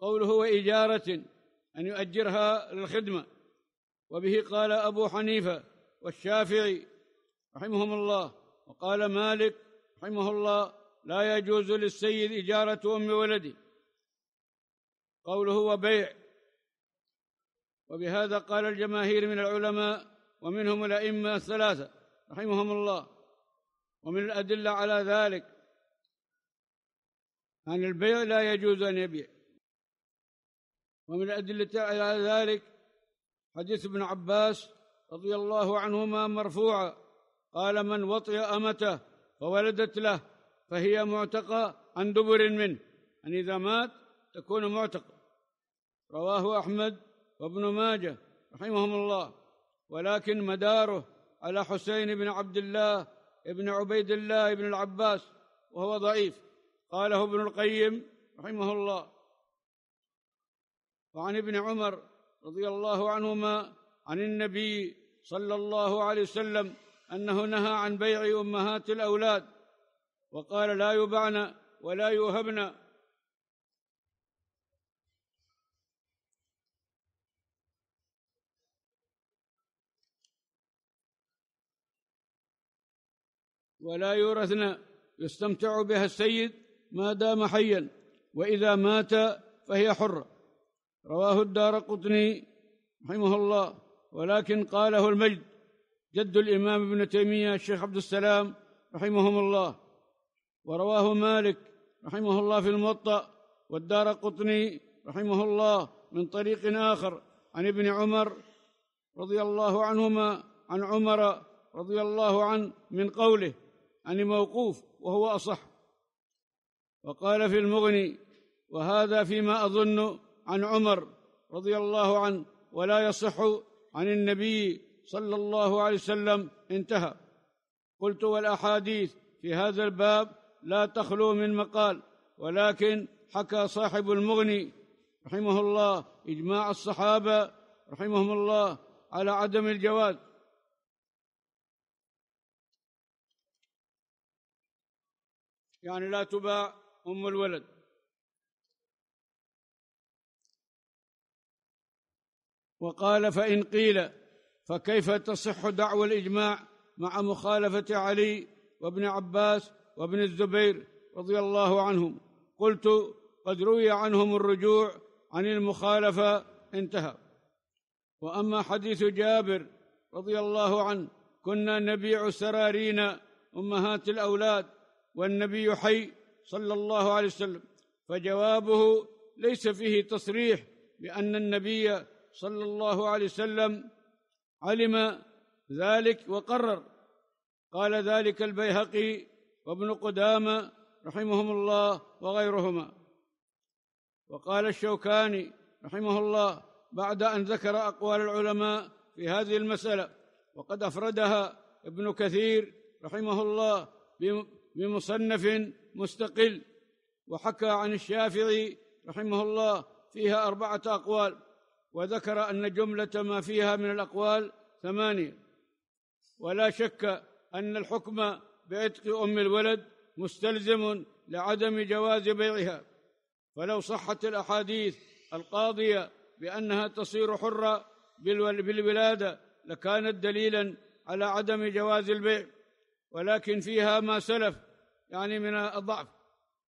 قوله وإجارة أن يؤجرها للخدمة وبه قال أبو حنيفة والشافعي رحمهم الله وقال مالك رحمه الله لا يجوز للسيد إجارة أم ولده قوله وبيع وبهذا قال الجماهير من العلماء ومنهم الأئمة الثلاثة رحمهم الله ومن الأدلة على ذلك أن البيع لا يجوز أن يبيع ومن الأدلة على ذلك حديث ابن عباس رضي الله عنهما مرفوعا قال من وطئ أمته وولدت له فهي معتقة عن دبر منه أن يعني إذا مات تكون معتقة رواه أحمد وابن ماجه رحمهم الله ولكن مداره على حسين بن عبد الله ابن عبيد الله بن العباس وهو ضعيف قاله ابن القيم رحمه الله وعن ابن عمر رضي الله عنهما عن النبي صلى الله عليه وسلم أنه نهى عن بيع أمهات الأولاد وقال لا يبعن ولا يوهبن ولا يورثن يستمتع بها السيد ما دام حيا وإذا مات فهي حرة رواه الدار قطني رحمه الله ولكن قاله المجد جد الإمام ابن تيمية الشيخ عبد السلام رحمهم الله ورواه مالك رحمه الله في الموطأ والدار قطني رحمه الله من طريق آخر عن ابن عمر رضي الله عنهما عن عمر رضي الله عنه من قوله عن موقوف وهو أصح وقال في المغني وهذا فيما أظن عن عمر رضي الله عنه ولا يصح عن النبي صلى الله عليه وسلم انتهى قلت والاحاديث في هذا الباب لا تخلو من مقال ولكن حكى صاحب المغني رحمه الله اجماع الصحابه رحمهم الله على عدم الجواز يعني لا تباع ام الولد وقال فان قيل فكيف تصح دعوى الاجماع مع مخالفه علي وابن عباس وابن الزبير رضي الله عنهم قلت قد روي عنهم الرجوع عن المخالفه انتهى واما حديث جابر رضي الله عنه كنا نبيع سرارينا امهات الاولاد والنبي حي صلى الله عليه وسلم فجوابه ليس فيه تصريح بان النبي صلى الله عليه وسلم علم ذلك وقرر قال ذلك البيهقي وابن قدامه رحمهم الله وغيرهما وقال الشوكاني رحمه الله بعد ان ذكر اقوال العلماء في هذه المساله وقد افردها ابن كثير رحمه الله بمصنف مستقل وحكى عن الشافعي رحمه الله فيها اربعه اقوال وذكر أن جملة ما فيها من الأقوال ثمانية ولا شك أن الحكم بعتق أم الولد مستلزم لعدم جواز بيعها فلو صحت الأحاديث القاضية بأنها تصير حرة بالولادة لكانت دليلا على عدم جواز البيع ولكن فيها ما سلف يعني من الضعف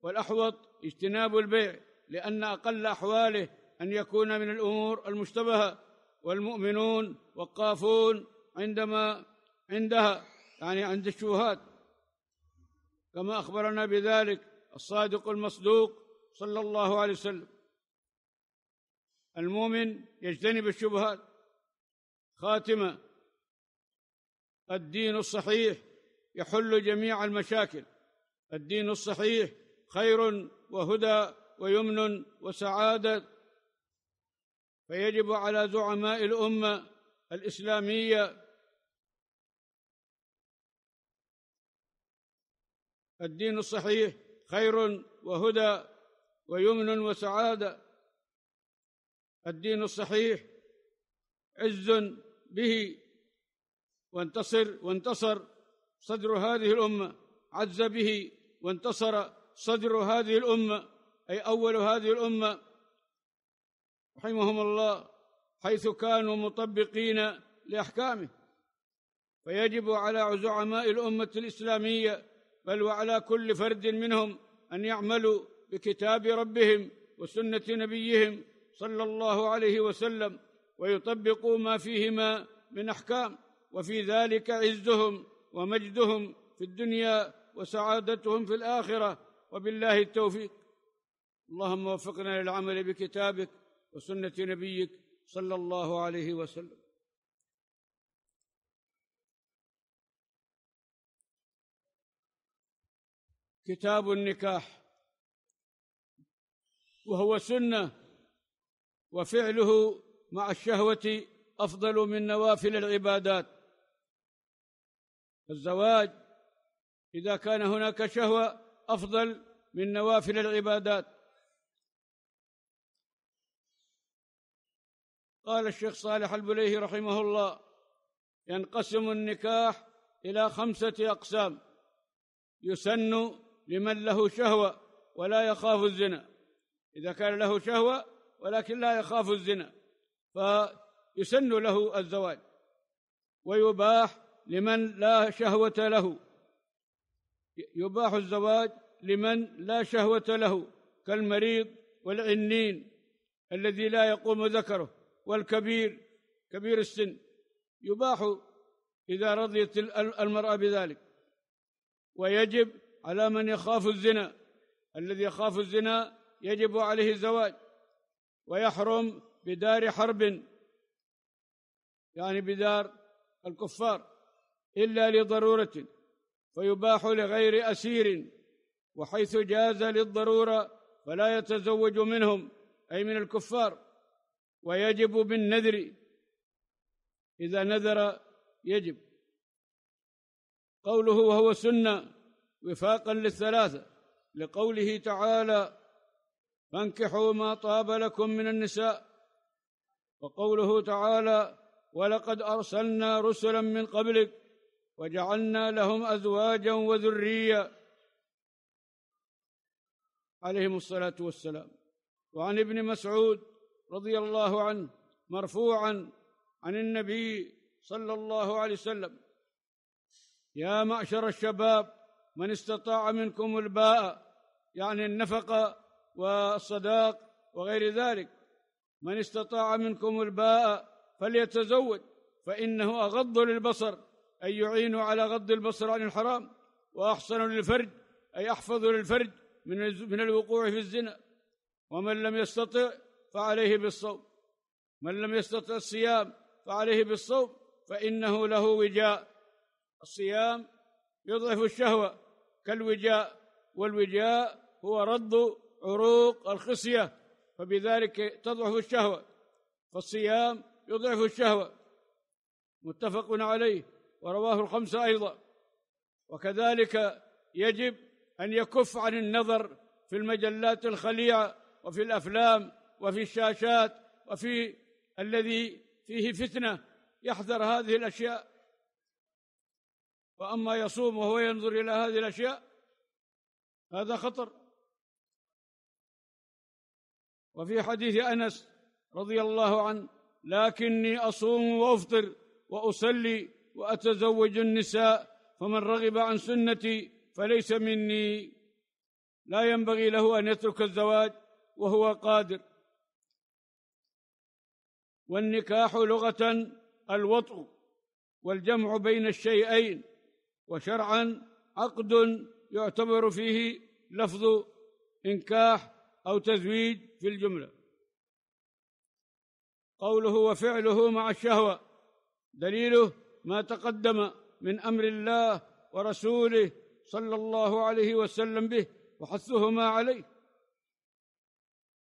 والأحوط اجتناب البيع لأن أقل أحواله أن يكون من الأمور المشتبهة والمؤمنون وقافون عندما عندها يعني عند الشبهات كما أخبرنا بذلك الصادق المصدوق صلى الله عليه وسلم المؤمن يجتنب الشبهات خاتمة الدين الصحيح يحل جميع المشاكل الدين الصحيح خير وهدى ويمن وسعادة فيجب على زعماء الامه الاسلاميه الدين الصحيح خير وهدى ويمن وسعاده الدين الصحيح عز به وانتصر وانتصر صدر هذه الامه عز به وانتصر صدر هذه الامه اي اول هذه الامه رحمهم الله حيث كانوا مطبقين لاحكامه فيجب على زعماء الامه الاسلاميه بل وعلى كل فرد منهم ان يعملوا بكتاب ربهم وسنه نبيهم صلى الله عليه وسلم ويطبقوا ما فيهما من احكام وفي ذلك عزهم ومجدهم في الدنيا وسعادتهم في الاخره وبالله التوفيق اللهم وفقنا للعمل بكتابك وسنه نبيك صلى الله عليه وسلم كتاب النكاح وهو سنه وفعله مع الشهوه افضل من نوافل العبادات الزواج اذا كان هناك شهوه افضل من نوافل العبادات قال الشيخ صالح البليهي رحمه الله ينقسم النكاح الى خمسه اقسام يسن لمن له شهوه ولا يخاف الزنا اذا كان له شهوه ولكن لا يخاف الزنا فيسن له الزواج ويباح لمن لا شهوه له يباح الزواج لمن لا شهوه له كالمريض والعنين الذي لا يقوم ذكره والكبير كبير السن يباح إذا رضيت المرأة بذلك ويجب على من يخاف الزنا الذي يخاف الزنا يجب عليه الزواج ويحرم بدار حرب يعني بدار الكفار إلا لضرورة فيباح لغير أسير وحيث جاز للضرورة فلا يتزوج منهم أي من الكفار ويجب بالنذر إذا نذر يجب قوله وهو سنة وفاقا للثلاثة لقوله تعالى فانكحوا ما طاب لكم من النساء وقوله تعالى ولقد أرسلنا رسلا من قبلك وجعلنا لهم أزواجا وذرية عليهم الصلاة والسلام وعن ابن مسعود رضي الله عنه مرفوعا عن النبي صلى الله عليه وسلم يا معشر الشباب من استطاع منكم الباء يعني النفقة والصداق وغير ذلك من استطاع منكم الباء فليتزوج فإنه أغض للبصر أي يعين على غض البصر عن الحرام وأحسن للفرج أي أحفظ للفرج من الوقوع في الزنا ومن لم يستطع فعليه بالصوم من لم يستطع الصيام فعليه بالصوم فإنه له وجاء الصيام يضعف الشهوة كالوجاء والوجاء هو رد عروق الخصية فبذلك تضعف الشهوة فالصيام يضعف الشهوة متفق عليه ورواه الخمسة أيضا وكذلك يجب أن يكف عن النظر في المجلات الخليعة وفي الأفلام وفي الشاشات وفي الذي فيه فتنه يحذر هذه الاشياء واما يصوم وهو ينظر الى هذه الاشياء هذا خطر وفي حديث انس رضي الله عنه لكني اصوم وافطر واصلي واتزوج النساء فمن رغب عن سنتي فليس مني لا ينبغي له ان يترك الزواج وهو قادر والنكاح لغه الوطء والجمع بين الشيئين وشرعا عقد يعتبر فيه لفظ انكاح او تزويج في الجمله قوله وفعله مع الشهوه دليله ما تقدم من امر الله ورسوله صلى الله عليه وسلم به وحثهما عليه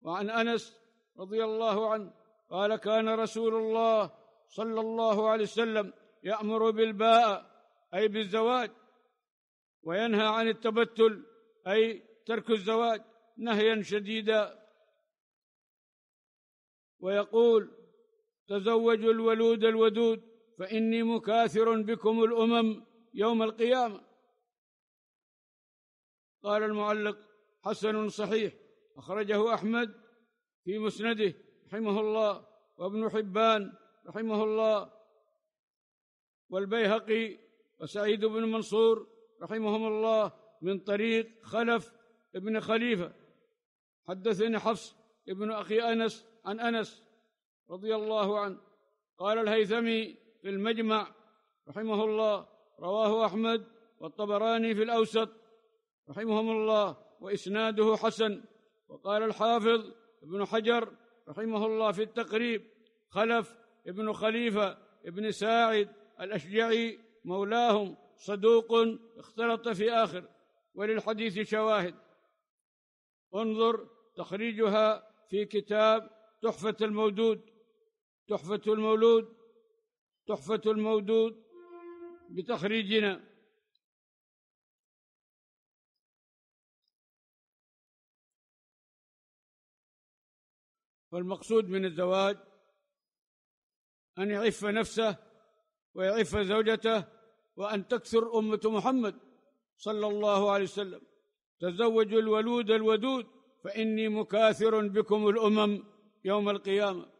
وعن انس رضي الله عنه قال كان رسول الله صلى الله عليه وسلم يأمر بالباء أي بالزواج وينهى عن التبتل أي ترك الزواج نهيا شديدا ويقول تزوجوا الولود الودود فإني مكاثر بكم الأمم يوم القيامة قال المعلق حسن صحيح أخرجه أحمد في مسنده رحمه الله وابن حبان رحمه الله والبيهقي وسعيد بن منصور رحمهم الله من طريق خلف ابن خليفه حدثني حفص ابن اخي انس عن انس رضي الله عنه قال الهيثمي في المجمع رحمه الله رواه احمد والطبراني في الاوسط رحمهم الله واسناده حسن وقال الحافظ ابن حجر رحمه الله في التقريب خلف ابن خليفة ابن ساعد الأشجعي مولاهم صدوق اختلط في آخر وللحديث شواهد انظر تخريجها في كتاب تحفة المودود تحفة المولود تحفة المودود بتخريجنا والمقصود من الزواج أن يعف نفسه ويعف زوجته وأن تكثر أمة محمد صلى الله عليه وسلم تزوجوا الولود الودود فإني مكاثر بكم الأمم يوم القيامة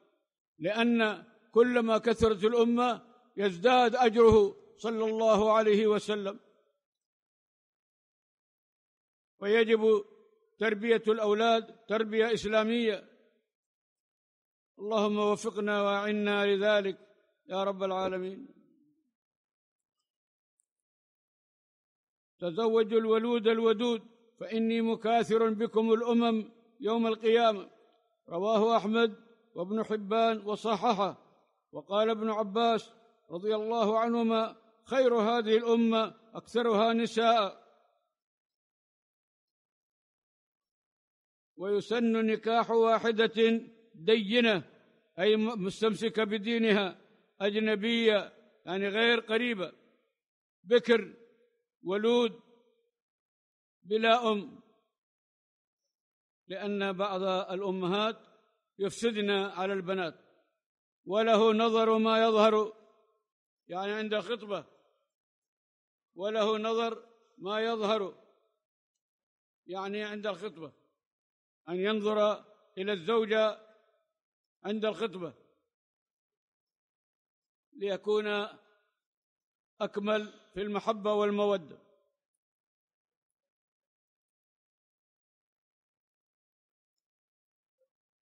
لأن كلما كثرت الأمة يزداد أجره صلى الله عليه وسلم ويجب تربية الأولاد تربية إسلامية اللهم وفقنا واعنا لذلك يا رب العالمين تزوجوا الولود الودود فاني مكاثر بكم الامم يوم القيامه رواه احمد وابن حبان وصححه وقال ابن عباس رضي الله عنهما خير هذه الامه اكثرها نساء ويسن نكاح واحده دينة أي مستمسكة بدينها أجنبية يعني غير قريبة بكر ولود بلا أم لأن بعض الأمهات يفسدن على البنات وله نظر ما يظهر يعني عند خطبة وله نظر ما يظهر يعني عند الخطبة أن ينظر إلى الزوجة عند الخطبه ليكون اكمل في المحبه والموده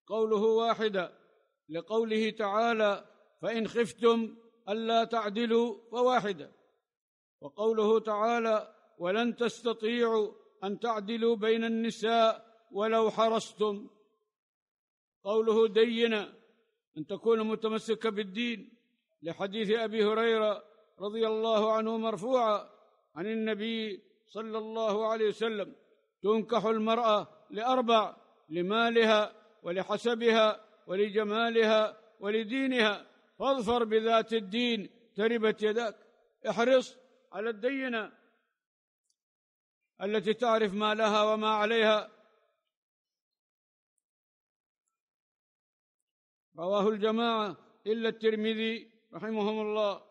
قوله واحده لقوله تعالى فان خفتم الا تعدلوا فواحده وقوله تعالى ولن تستطيعوا ان تعدلوا بين النساء ولو حرصتم قوله دينا أن تكون متمسكة بالدين لحديث أبي هريرة رضي الله عنه مرفوعا عن النبي صلى الله عليه وسلم تنكح المرأة لأربع لمالها ولحسبها ولجمالها ولدينها فاظفر بذات الدين تربت يداك احرص على الدينة التي تعرف ما لها وما عليها رواه الجماعة إلا الترمذي رحمهم الله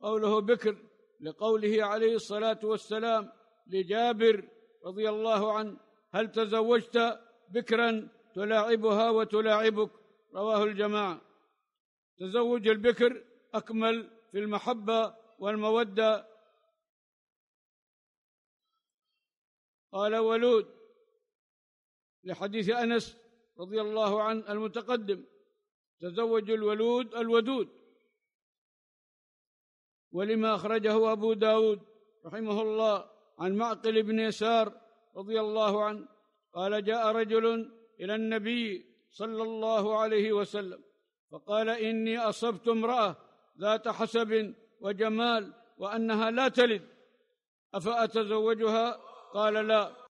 قوله بكر لقوله عليه الصلاة والسلام لجابر رضي الله عنه هل تزوجت بكرا تلاعبها وتلاعبك رواه الجماعة تزوج البكر أكمل في المحبة والمودة قال ولود لحديث أنس رضي الله عنه المتقدم تزوج الولود الودود ولما أخرجه أبو داود رحمه الله عن معقل بن يسار رضي الله عنه قال جاء رجل إلى النبي صلى الله عليه وسلم فقال إني أصبت امرأة ذات حسب وجمال وأنها لا تلد أفأتزوجها قال لا